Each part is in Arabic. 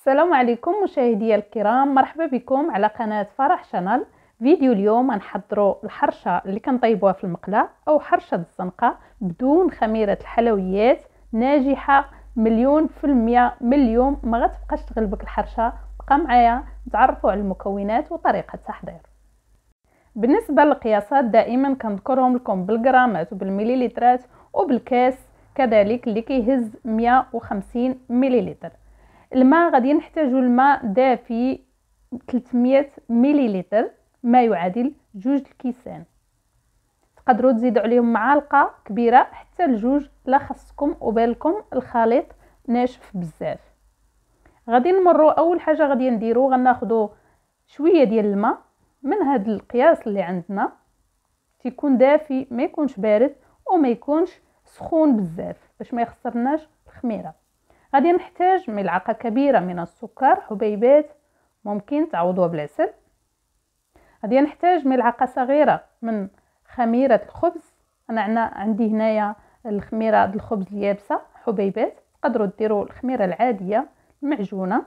السلام عليكم مشاهدي الكرام مرحبا بكم على قناة فرح شانل فيديو اليوم نحضروا الحرشة اللي كنطيبوها في المقلة او حرشة الزنقة بدون خميرة الحلويات ناجحة مليون في المية من اليوم ما غتبقاش تغلبك الحرشة بقى معايا نتعرفوا على المكونات وطريقة التحضير بالنسبة للقياسات دائما كنذكرهم لكم بالجرامات وبالمليليترات وبالكاس كذلك اللي كيهز 150 مليلتر الماء غادي نحتاجو الماء دافي 300 مليلتر ما يعادل جوج الكيسان تقدروا تزيدوا عليهم معلقه كبيره حتى لجوج لا خصكم وبالكم الخليط ناشف بزاف غادي نمروا اول حاجه غادي نديرو غناخذوا شويه ديال الماء من هذا القياس اللي عندنا تيكون دافي ما يكونش بارد وما يكونش سخون بزاف باش ما يخسرناش الخميره غادي نحتاج ملعقة كبيرة من السكر حبيبات ممكن تعوضوها بالعسل غادي نحتاج ملعقة صغيرة من خميرة الخبز أنا عنا عندي هنايا الخميرة الخبز اليابسة حبيبات تقدروا ديروا الخميرة العادية المعجونة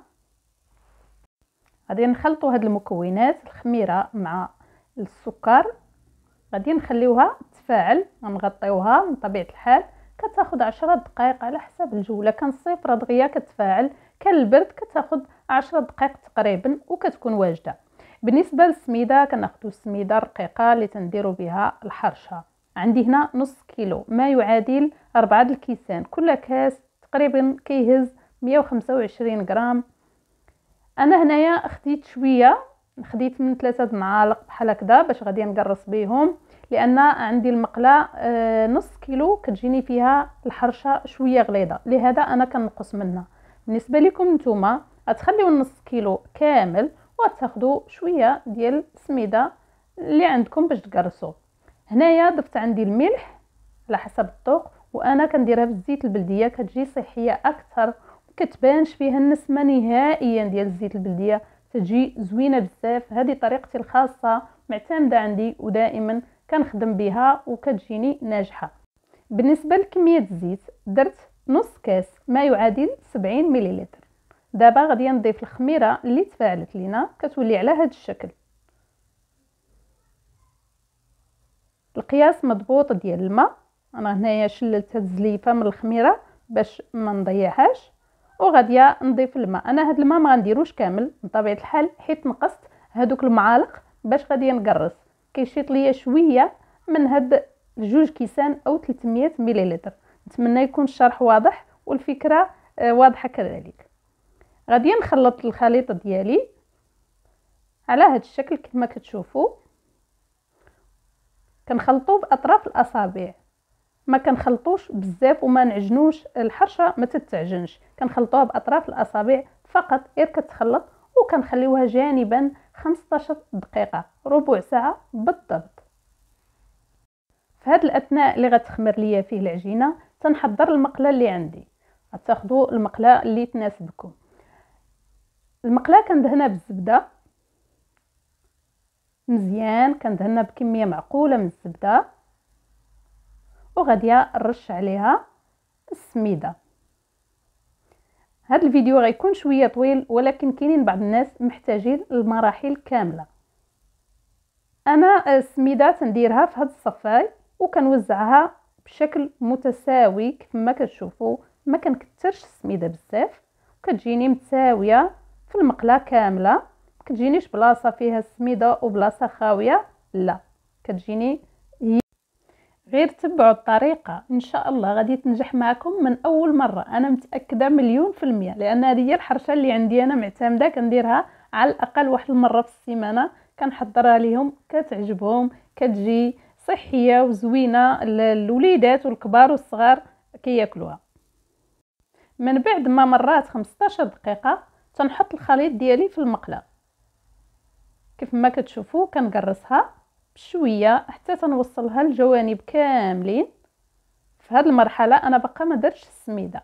غادي نخلطوا هاد المكونات الخميرة مع السكر غادي نخليوها تفاعل نغطيوها من طبيعة الحال كتاخد عشرة دقائق على حسب الجولة كان الصيف راه دغيا كتفاعل كان البرد كتاخد عشرة دقائق تقريبا وكتكون واجدة بالنسبة للسميدة كناخدو السميدة الرقيقة اللي تنديرو بها الحرشة عندي هنا نص كيلو ما يعادل أربعة الكيسان كل كاس تقريبا كيهز مية وخمسة وعشرين غرام أنا هنايا خديت شوية خديت من ثلاثة معالق بحال هكذا باش غادي نقرص بهم لان عندي المقله آه، نص كيلو كتجيني فيها الحرشه شويه غليظه لهذا انا كنقص منها بالنسبه لكم نتوما غتخليو النص كيلو كامل وتاخذوا شويه ديال السميده اللي عندكم باش تقرصوا هنايا ضفت عندي الملح على حسب الطوق وانا كنديرها بالزيت البلديه كتجي صحيه اكثر وكتبانش فيها النسمه نهائيا ديال الزيت البلديه تجي زوينه بزاف هذه طريقتي الخاصه معتمده عندي ودائما كنخدم بها وكتجيني ناجحه بالنسبه لكميه الزيت درت نص كاس ما يعادل 70 مليلتر دابا غادي نضيف الخميره اللي تفاعلت لينا كتولي على هذا الشكل القياس مضبوط ديال الماء انا هنايا شللت هاد الزليفه من الخميره باش ما نضيعهاش وغادي نضيف الماء انا هاد الماء ما غنديروش كامل بطبيعه الحال حيت نقصت هادوك المعالق باش غادي نقرص كيشيط ليا شويه من هاد جوج كيسان او 300 مليلتر نتمنى يكون الشرح واضح والفكره آه، واضحه كذلك غادي نخلط الخليط ديالي على هاد الشكل كما كتشوفوا كنخلطوا باطراف الاصابع ما كنخلطوش بزاف وما نعجنوش الحرشه ما تتعجنش كنخلطوها باطراف الاصابع فقط غير كتخلط وكنخليوها جانبا 15 دقيقه ربع ساعه بالضبط في هذا الاثناء اللي غتخمر ليا فيه العجينه تنحضر المقله اللي عندي تاخذوا المقله اللي تناسبكم المقله كندهنها بالزبده مزيان كندهنها بكميه معقوله من الزبده وغادي نرش عليها السميده هذا الفيديو غيكون شويه طويل ولكن كاينين بعض الناس محتاجين المراحل كامله انا السميده تنديرها في هذا الصفاي وكنوزعها بشكل متساوي كيف ما كتشوفوا ما كنكثرش السميده بزاف وكتجيني متساويه في المقله كامله كتجينيش بلاصه فيها السميده وبلاصه خاويه لا كتجيني غير تبعوا الطريقة إن شاء الله غادي تنجح معكم من أول مرة أنا متأكدة مليون في المية لأن هذه الحرشة اللي عندي أنا معتمدة كنديرها على الأقل واحد المرة في السيمانة كنحضرها ليهم كتعجبهم كتجي صحية وزوينة الوليدات والكبار والصغار كياكلوها من بعد ما مرات 15 دقيقة تنحط الخليط ديالي في المقله كيف ما كتشوفوا كنقرصها بشويه حتى تنوصلها الجوانب كاملين في هذه المرحله انا بقى ما درش السميده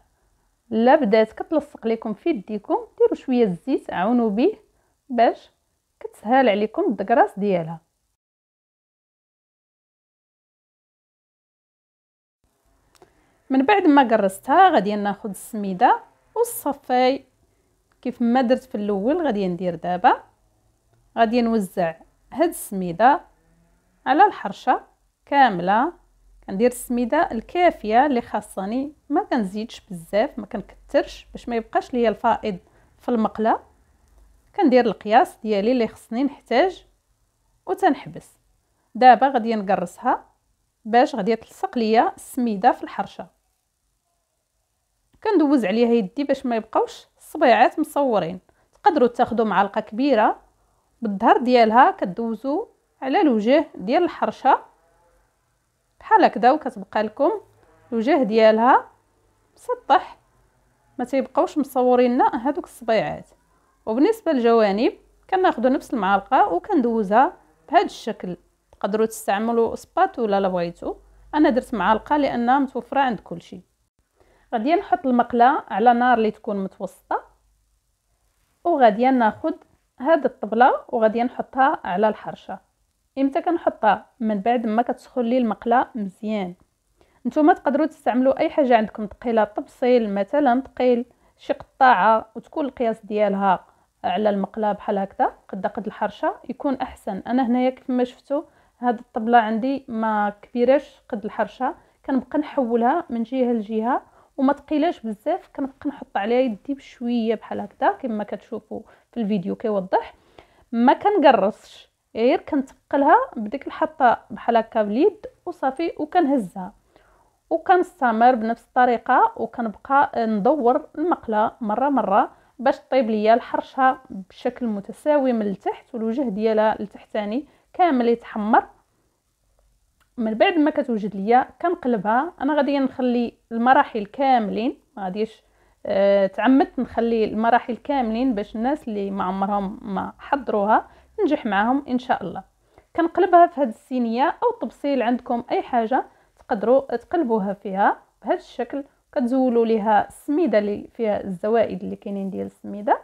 لا بدات كتلصق لكم في يديكم ديروا شويه الزيت عونوا به باش كتسهال عليكم الدقراس ديالها من بعد ما قرستها غادي ناخد السميده والصفاي كيف ما درت في الاول غادي ندير دابا غادي نوزع هاد السميده على الحرشة كاملة كندير السميدة الكافية اللي خاصني ما كنزيدش بزاف ما كنكترش باش ما يبقاش ليا الفائض في المقلة كندير القياس ديالي اللي خصني نحتاج وتنحبس دابا غادي نقرصها باش غادي تلصق ليا السميده في الحرشه كندوز عليها يدي باش ما يبقاوش الصبيعات مصورين تقدروا تاخذوا معلقه كبيره بالظهر ديالها كدوزوا على الوجه ديال الحرشه بحال هكذا وكتبقى لكم الوجه ديالها مسطح ما تيبقاوش مصورين لنا هذوك الصبيعات وبالنسبه للجوانب كناخذوا نفس المعلقه وكندوزها بهذا الشكل تقدروا تستعملوا سبات ولا لبغيتو انا درت معلقه لانها متوفره عند كلشي غادي نحط المقله على نار اللي تكون متوسطه وغادي ناخذ هاد الطبله وغادي نحطها على الحرشه امتى إيه، كنحطها من بعد ما كتسخن لي المقله مزيان نتوما تقدروا تستعملوا اي حاجه عندكم ثقيله طبسيل مثلا ثقيل شي قطاعه وتكون القياس ديالها على المقله بحال هكذا قد قد الحرشه يكون احسن انا هنايا كيف ما شفتوا هاد الطبله عندي ما كبيراش قد الحرشه كنبقى نحولها من جهه لجهه وما تقيلاش بزاف كنبقى نحط عليها يدي بشويه بحال هكذا كما كتشوفوا في الفيديو كيوضح ما كنقرصش غير كنتقلها بديك الحطه بحال هكا باليد وصافي وكنهزها وكنستمر بنفس الطريقه وكنبقى ندور المقله مره مره باش طيب ليا الحرشه بشكل متساوي من التحت والوجه ديالها التحتاني كامل يتحمر من بعد ما كتوجد ليا كنقلبها انا غادي نخلي المراحل كاملين ما غاديش أه تعمدت نخلي المراحل كاملين باش الناس اللي ما عمرهم ما حضروها نجح معهم ان شاء الله كنقلبها في هذه الصينيه او طبسيل عندكم اي حاجه تقدروا تقلبوها فيها بهذا الشكل كتزولوا ليها السميده اللي فيها الزوائد اللي كاينين ديال السميده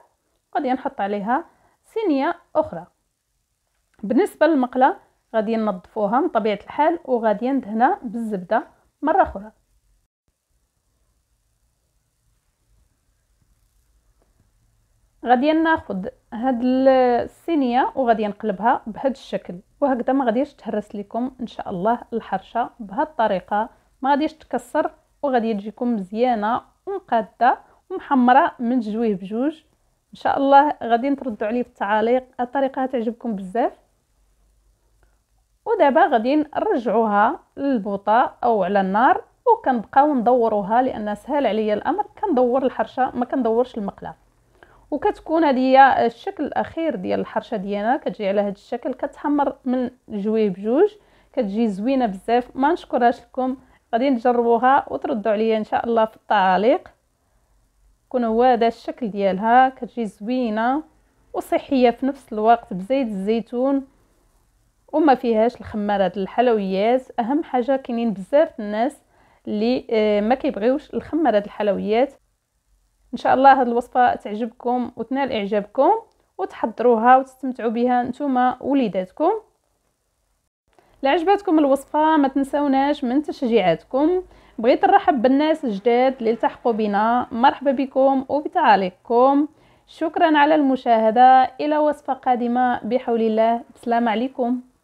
غادي نحط عليها صينيه اخرى بالنسبه للمقله غادي ننظفوها من طبيعه الحال وغادي ندهنها بالزبده مره اخرى غادي ناخد هاد الصينيه وغادي نقلبها بهاد الشكل وهكذا ما غاديش تهرس لكم ان شاء الله الحرشه بهاد الطريقه ما غاديش تكسر وغادي تجيكم مزيانه ومقاده ومحمره من جويه بجوج ان شاء الله غادي نتردوا عليه في التعاليق الطريقه هتعجبكم بزاف ودابا غادي نرجعوها للبوطه او على النار وكنبقاو ندوروها لان سهل عليا الامر كندور الحرشه ما كندورش المقله وكتكون هذه هي الشكل الاخير ديال الحرشه ديالنا كتجي على هذا الشكل كتحمر من جوي بجوج كتجي زوينه بزاف ما نشكرهاش لكم غادي نجربوها وتردوا عليا ان شاء الله في التعليق يكون هو هذا الشكل ديالها كتجي زوينه وصحيه في نفس الوقت بزيت الزيتون وما فيهاش الخمارات الحلويات اهم حاجه كاينين بزاف الناس اللي آه، ما كيبغيوش الخمارات الحلويات ان شاء الله هذه الوصفه تعجبكم وتنال اعجابكم وتحضروها وتستمتعوا بها نتوما وليداتكم لعجبتكم الوصفه ما تنسوناش من تشجيعاتكم بغيت نرحب بالناس الجداد اللي التحقوا بنا مرحبا بكم وبتعاليقكم شكرا على المشاهده الى وصفه قادمه بحول الله السلام عليكم